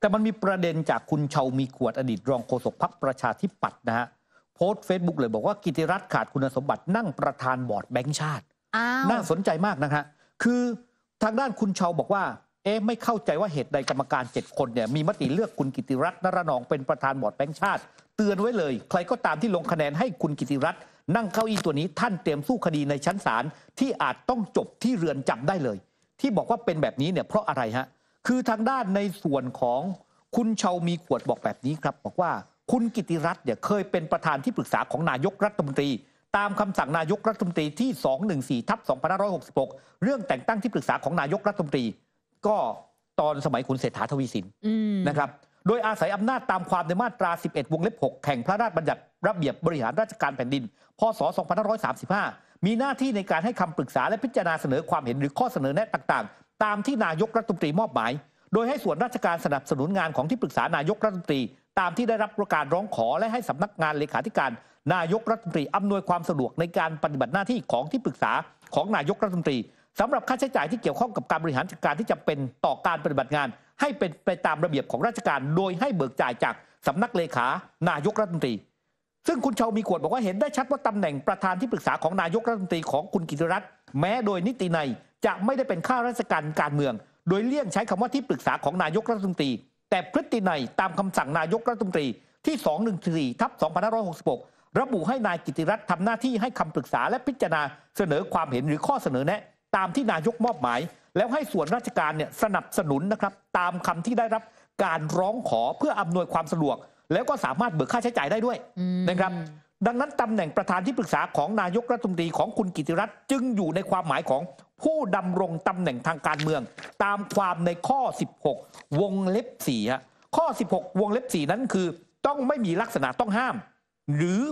แต่มันมีประเด็นจากคุณเฉามีขวดอดีตรองโฆษกพักประชาธิปัตย์นะฮะโพสต์เฟซบุ๊กเลยบอกว่ากิติรัตน์ขาดคุณสมบัตินั่งประธานบอร์ดแบงก์ชาติน่าสนใจมากนะฮะ คือทางด้านคุณเฉาบอกว่า เอ๊ะไม่เข้าใจว่าเหตุใดกรรมการ 7 คนเนี่ยมีมติเลือกคุณกิติรัตน์นรนองเป็นประธานบอร์ดแบงก์ชาติ เตือนไว้เลย ใครก็ตามที่ลงคะแนนให้คุณกิติรัตน์นั่งเก้าอี้ตัวนี้ท่านเตรียมสู้คดีในชั้นศาลที่อาจต้องจบที่เรือนจำได้เลย ที่บอกว่าเป็นแบบนี้เนี่ยเพราะอะไรฮะเคือทางด้านในส่วนของคุณเชามีขวดบอกแบบนี้ครับบอกว่าคุณกิติรัตน์เนี่ยเคยเป็นประธานที่ปรึกษาของนายกรัฐมนตรี ตามคำสั่งนายกรัฐมนตรีที่ 214ทับ2566 เรื่องแต่งตั้งที่ปรึกษาของนายกรัฐมนตรี ก็ตอนสมัยคุณเศรษฐาทวีสินนะครับโดยอาศัยอำนาจตามความในมาตรา 11วงเล็บ 6แห่งพระราชบัญญัติระเบียบบริหารราชการแผ่นดิน พศ 2535 มีหน้าที่ในการให้คำปรึกษาและพิจารณาเสนอความเห็นหรือข้อเสนอแนะต่างตามที่นายกรัฐมนตรีมอบหมาย โดยให้ส่วนราชการสนับสนุนงานของที่ปรึกษานายกรัฐมนตรี ตามที่ได้รับประการร้องขอ และให้สำนักงานเลขาธิการ นายกรัฐมนตรีอำนวยความสะดวกในการปฏิบัติหน้าที่ของที่ปรึกษาของนายกรัฐมนตรีสำหรับค่าใช้จ่ายที่เกี่ยวข้องกับการบริหารจัดการที่จำเป็นต่อการปฏิบัติงาน ให้เป็นไปตามระเบียบของราชการโดยให้เบิกจ่ายจากสำนักเลขา นายกรัฐมนตรี ซึ่งคุณชาวมีขวดบอกว่าเห็นได้ชัดว่าตำแหน่งประธานที่ปรึกษาของนายกรัฐมนตรีของคุณกิติรัตน์แม้โดยนิติในจะไม่ได้เป็นข้าราชการการเมือง โดยเลี่ยงใช้คำว่าที่ปรึกษาของนายกรัฐมนตรี แต่พฤตินัยตามคำสั่งนายกรัฐมนตรีที่ 214ทับ2566 ระบุให้นายกิติรัตน์ทำหน้าที่ให้คำปรึกษาและพิจารณาเสนอความเห็นหรือข้อเสนอแนะ ตามที่นายกมอบหมาย แล้วให้ส่วนราชการเนี่ยสนับสนุนนะครับ ตามคำที่ได้รับการร้องขอเพื่ออำนวยความสะดวก แล้วก็สามารถเบิกค่าใช้จ่ายได้ด้วยนะครับ ดังนั้นตำแหน่งประธานที่ปรึกษาของนายกรัฐมนตรีของคุณกิติรัตน์จึงอยู่ในความหมายของผู้ดำรงตำแหน่งทางการเมือง ตามความในข้อ 16 วงเล็บ 4 ฮะ ข้อ 16 วงเล็บ 4 นั้นคือต้องไม่มีลักษณะต้องห้าม หรือ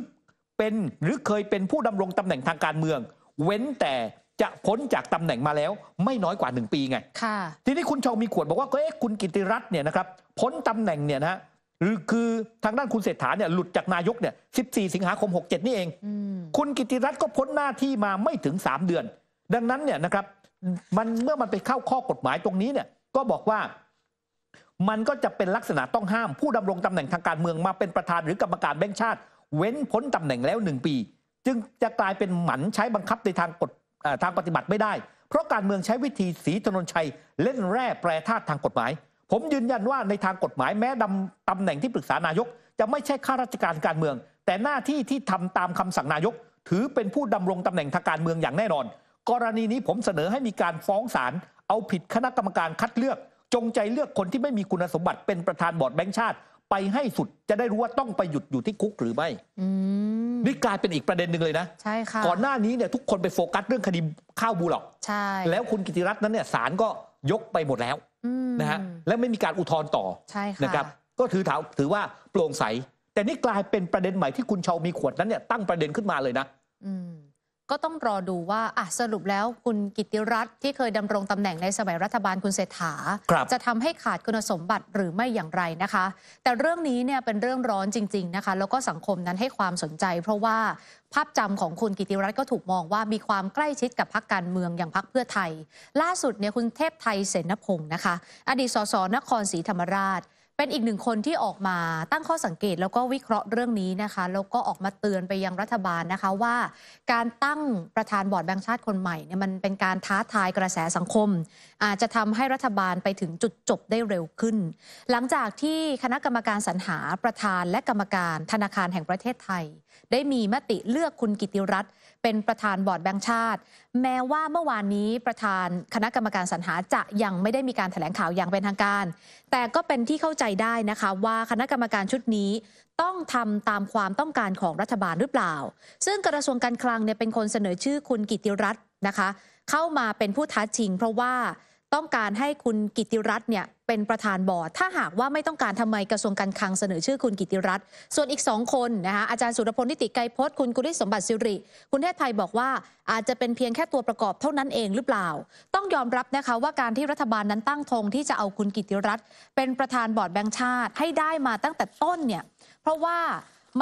เป็นหรือเคยเป็นผู้ดำรงตำแหน่งทางการเมือง เว้นแต่จะพ้นจากตำแหน่งมาแล้ว ไม่น้อยกว่า 1 ปีไงค่ะทีนี้คุณชองมีขวดบอกว่าเอ๊ะคุณกิติรัตน์เนี่ยนะครับพ้นตำแหน่งเนี่ยนะหรือคือทางด้านคุณเศรษฐาเนี่ยหลุดจากนายกเนี่ย14 สิงหาคม67นี่เองคุณกิติรัตน์ก็พ้นหน้าที่มาไม่ถึง 3 เดือนดังนั้นเนี่ยนะครับมันเมื่อมันไปเข้าข้อกฎหมายตรงนี้เนี่ยก็บอกว่า มันก็จะเป็นลักษณะต้องห้ามผู้ดำรงตำแหน่งทางการเมือง มาเป็นประธานหรือกรรมการแบงค์ชาติ เว้นพ้นตำแหน่งแล้วหนึ่งปี จึงจะกลายเป็นหมันใช้บังคับในทางกฎทางปฏิบัติไม่ได้ เพราะการเมืองใช้วิธีสีถนนชัย เล่นแร่แปรธาตุทางกฎหมาย ผมยืนยันว่าในทางกฎหมายแม้ดำตำแหน่งที่ปรึกษานายก จะไม่ใช่ข้าราชการการเมือง แต่หน้าที่ที่ทำตามคำสั่งนายก ถือเป็นผู้ดำรงตำแหน่งทางการเมืองอย่างแน่นอนกรณีนี้ผมเสนอให้มีการฟ้องศาลเอาผิดคณะกรรมการคัดเลือก จงใจเลือกคนที่ไม่มีคุณสมบัติเป็นประธานบอร์ดแบงค์ชาติ ไปให้สุดจะได้รู้ว่าต้องไปหยุดอยู่ที่คุกหรือไม่นี่กลายเป็นอีกประเด็นหนึ่งเลยนะ ใช่ค่ะ ก่อนหน้านี้เนี่ยทุกคนไปโฟกัสเรื่องคดีข้าวบูหรอกใช่แล้วคุณกิติรัตน์นั้นเนี่ยศาลก็ยกไปหมดแล้วนะฮะและไม่มีการอุทธรณ์ต่อใช่ค่ะนะครับ ก็ถือถาถือว่าโปร่งใส แต่นี่กลายเป็นประเด็นใหม่ที่คุณเชามีขวดนั้นเนี่ยตั้งประเด็นขึ้นมาเลยนะก็ต้องรอดูว่าอ่ะสรุปแล้วคุณกิติรัตน์ที่เคยดำรงตำแหน่งในสมัยรัฐบาลคุณเศรษฐาจะทำให้ขาดคุณสมบัติหรือไม่อย่างไรนะคะ แต่เรื่องนี้เนี่ยเป็นเรื่องร้อนจริง ๆนะคะ แล้วก็สังคมนั้นให้ความสนใจ เพราะว่าภาพจำของคุณกิติรัตน์ก็ถูกมองว่ามีความใกล้ชิดกับพรรคการเมืองอย่างพรรคเพื่อไทย ล่าสุดเนี่ยคุณเทพไทยเสนพงศ์นะคะ อดีตสสนครศรีธรรมราชเป็นอีกหนึ่งคนที่ออกมาตั้งข้อสังเกตแล้วก็วิเคราะห์เรื่องนี้นะคะแล้วก็ออกมาเตือนไปยังรัฐบาลนะคะว่า การตั้งประธานบอร์ดแบงก์ชาติคนใหม่เนี่ยมันเป็นการท้าทายกระแสสังคม อาจจะทำให้รัฐบาลไปถึงจุดจบได้เร็วขึ้น หลังจากที่คณะกรรมการสรรหาประธานและกรรมการธนาคารแห่งประเทศไทยได้มีมติเลือกคุณกิติรัตน์เป็นประธานบอร์ดแบงค์ชาติ แม้ว่าเมื่อวานนี้ประธานคณะกรรมการสรรหาจะยังไม่ได้มีการถแถลงข่าวอย่างเป็นทางการ แต่ก็เป็นที่เข้าใจได้นะคะ ว่าคณะกรรมการชุดนี้ต้องทำตามความต้องการของรัฐบาลหรือเปล่า ซึ่งกระทรวงการคลังเนี่ยเป็นคนเสนอชื่อคุณกิติรัตน์นะคะเข้ามาเป็นผู้ท้าชิงเพราะว่าต้องการให้คุณกิติรัตน์เนี่ยเป็นประธานบอร์ดถ้าหากว่าไม่ต้องการทำไมกระทรวงการคลังเสนอชื่อคุณกิติรัตน์ส่วนอีกสองคนนะคะอาจารย์สุรพลนิติไกรพจน์คุณกุลิสมบัติสิริคุณเทศไทยบอกว่าอาจจะเป็นเพียงแค่ตัวประกอบเท่านั้นเองหรือเปล่า ต้องยอมรับนะคะว่าการที่รัฐบาลนั้นตั้งธงที่จะเอาคุณกิติรัตน์เป็นประธานบอร์ดแบงค์ชาติให้ได้มาตั้งแต่ต้นเนี่ยเพราะว่า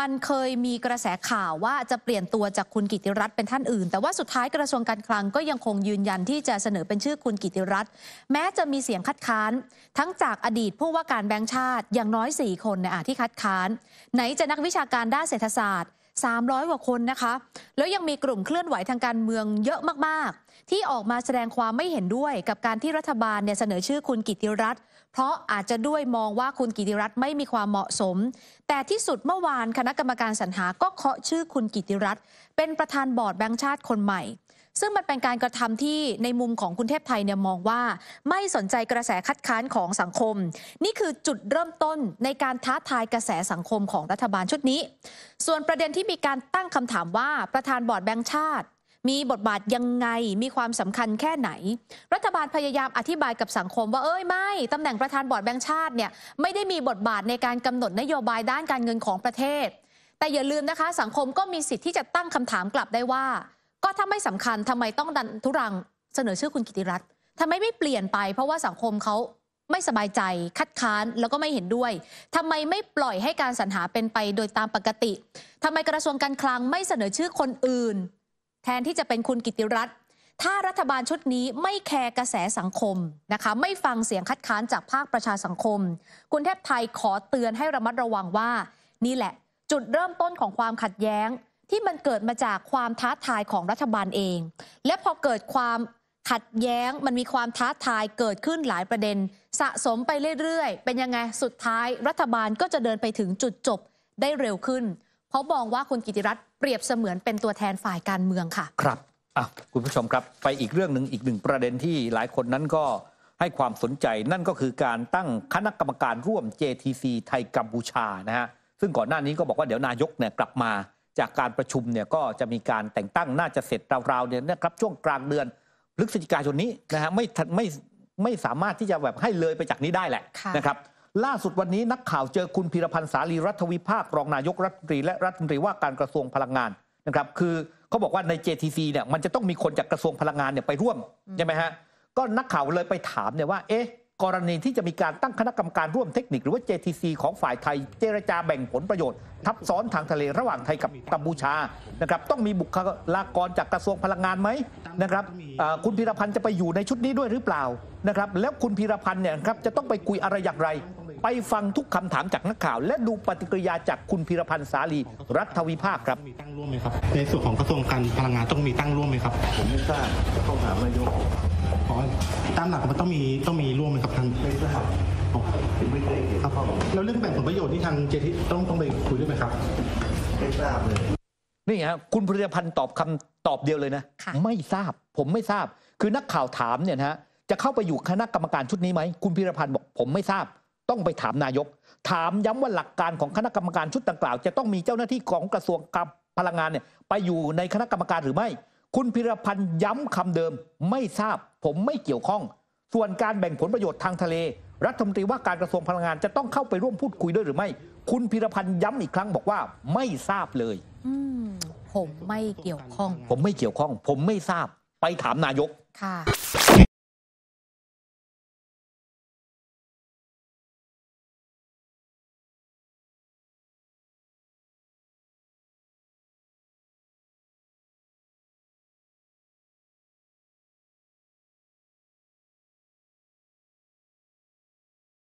มันเคยมีกระแสข่าวว่าจะเปลี่ยนตัวจากคุณกิติรัตน์เป็นท่านอื่น แต่ว่าสุดท้ายกระทรวงการคลังก็ยังคงยืนยันที่จะเสนอเป็นชื่อคุณกิติรัตน์แม้จะมีเสียงคัดค้าน ทั้งจากอดีตผู้ว่าการแบงค์ชาติอย่างน้อย4คนนาที่คัดค้านไหนจะนักวิชาการด้านเศรษฐศาสตร์300กว่าคนนะคะ แล้วยังมีกลุ่มเคลื่อนไหวทางการเมือง เยอะมากๆ ที่ออกมาแสดงความไม่เห็นด้วยกับการที่รัฐบาลเนี่ยเสนอชื่อคุณกิติรัตน์เพราะอาจจะด้วยมองว่าคุณกิติรัตน์ไม่มีความเหมาะสม แต่ที่สุดเมื่อวานคณะกรรมการสรรหาก็เคาะชื่อคุณกิติรัตน์เป็นประธานบอร์ดแบงค์ชาติคนใหม่ซึ่งมันเป็นการกระทำที่ในมุมของคุณเทพไทยเนี่ยมองว่า ไม่สนใจกระแสคัดค้านของสังคม นี่คือจุดเริ่มต้นในการท้าทายกระแสสังคมของรัฐบาลชุดนี้ ส่วนประเด็นที่มีการตั้งคำถามว่าประธานบอร์ดแบงก์ชาติ มีบทบาทยังไงมีความสำคัญแค่ไหน รัฐบาลพยายามอธิบายกับสังคมว่าเอ้ยไม่ ตำแหน่งประธานบอร์ดแบงก์ชาติเนี่ย ไม่ได้มีบทบาทในการกำหนดนโยบายด้านการเงินของประเทศ แต่อย่าลืมนะคะ สังคมก็มีสิทธิ์ที่จะตั้งคำถามกลับได้ว่าก็ถ้าไม่สำคัญทำไมต้องดันทุรังเสนอชื่อคุณกิติรัตน์ทำไมไม่เปลี่ยนไป เพราะว่าสังคมเขาไม่สบายใจคัดค้านแล้วก็ไม่เห็นด้วย ทำไมไม่ปล่อยให้การสรรหาเป็นไปโดยตามปกติ ทำไมกระทรวงการคลังไม่เสนอชื่อคนอื่น แทนที่จะเป็นคุณกิติรัตน์ถ้ารัฐบาลชุดนี้ไม่แคร์กระแสสังคมนะคะไม่ฟังเสียงคัดค้านจากภาคประชาสังคม คุณเทพไทยขอเตือนให้ระมัดระวังว่า นี่แหละ จุดเริ่มต้นของความขัดแย้งที่มันเกิดมาจากความท้าทายของรัฐบาลเอง และพอเกิดความ ขัดแย้ง มันมีความท้าทายเกิดขึ้นหลายประเด็น สะสมไปเรื่อยๆ เป็นยังไง สุดท้ายรัฐบาลก็จะเดินไปถึงจุดจบได้เร็วขึ้น เพราะมองว่าคุณกิติรัตน์เปรียบเสมือนเป็นตัวแทนฝ่ายการเมืองค่ะ ครับ อ่ะคุณผู้ชมครับ ไปอีกเรื่องหนึ่งอีกหนึ่งประเด็นที่หลายคนนั้นก็ให้ความสนใจนั่นก็คือการตั้งคณะกรรมการร่วม JTC ไทยกัมพูชานะฮะ ซึ่งก่อนหน้านี้ก็บอกว่าเดี๋ยวนายกเนี่ยกลับมาจากการประชุมเนี่ยก็จะมีการแต่งตั้ง น่าจะเสร็จราวๆเนี่ยนะครับช่วงกลางเดือนพฤศจิกายนนี้นะฮะไม่ไม่ไม่สามารถที่จะแบบให้เลยไปจากนี้ได้แหละะนะครับล่าสุดวันนี้ นักข่าวเจอคุณพีรพันธ์สาลีรัฐวิภาค รองนายกรัฐมนตรีและรัฐมนตรีว่าการกระทรวงพลังงานนะครับคือเขาบอกว่าใน JTC เนี่ยมันจะต้องมีคนจากกระทรวงพลังงานเนี่ยไปร่วมใช่ไหมฮะก็นักข่าวเลยไปถามเนี่ยว่าเอ๊ะกรณีที่จะมีการตั้งคณะกรรมการร่วมเทคนิคหรือว่า JTC ของฝ่ายไทยเจรจาแบ่งผลประโยชน์ ทับซ้อนทางทะเลระหว่างไทยกับกัมพูชานะครับต้องมีบุคลากรจากกระทรวงพลังงานไหมนะครับคุณพีรพันธ์จะไปอยู่ในชุดนี้ด้วยหรือเปล่านะครับแล้วคุณพีรพันธ์เนี่ยครับจะต้องไปคุยอะไรอย่างไรไปฟังทุกคำถามจากนักข่าว และดูปฏิกิริยาจากคุณพิรพันธ์สาลี รัฐวิภาคครับมีตั้งร่วมไหมครับ ในส่วนของกระทรวงการพลังงานต้องมีตั้งร่วมไหมครับผมไม่ทราบต้องถามนายกตามหลักมันต้องมีต้องมีร่วมไหมครับท่านไม่ทราบผมไม่เคยเห็นครับแล้วเรื่องแบ่งผลประโยชน์ที่ทางเจทิต้องต้องไปคุยด้วยไหมครับ ไม่ทราบเลยนี่ฮะคุณพิรพันธ์ตอบคำตอบเดียวเลยนะไม่ทราบผมไม่ทราบคือนักข่าวถามเนี่ยนะฮะจะเข้าไปอยู่คณะกรรมการชุดนี้ไหมคุณพิรพันธ์บอกผมไม่ทราบต้องไปถามนายก ถามย้ำว่าหลักการของคณะกรรมการชุดดังกล่าวจะต้องมีเจ้าหน้าที่ของกระทรวงพลังงานเนี่ย ไปอยู่ในคณะกรรมการหรือไม่ คุณพิรพันธ์ย้ำคำเดิมไม่ทราบ ผมไม่เกี่ยวข้อง ส่วนการแบ่งผลประโยชน์ทางทะเลรัฐมนตรีว่าการกระทรวงพลังงานจะต้องเข้าไปร่วมพูดคุยด้วยหรือไม่ คุณพิรพันธ์ย้ำอีกครั้งบอกว่า ไม่ทราบเลยผมไม่เกี่ยวข้อง ผมไม่เกี่ยวข้อง ผมไม่ทราบไปถามนายกค่ะ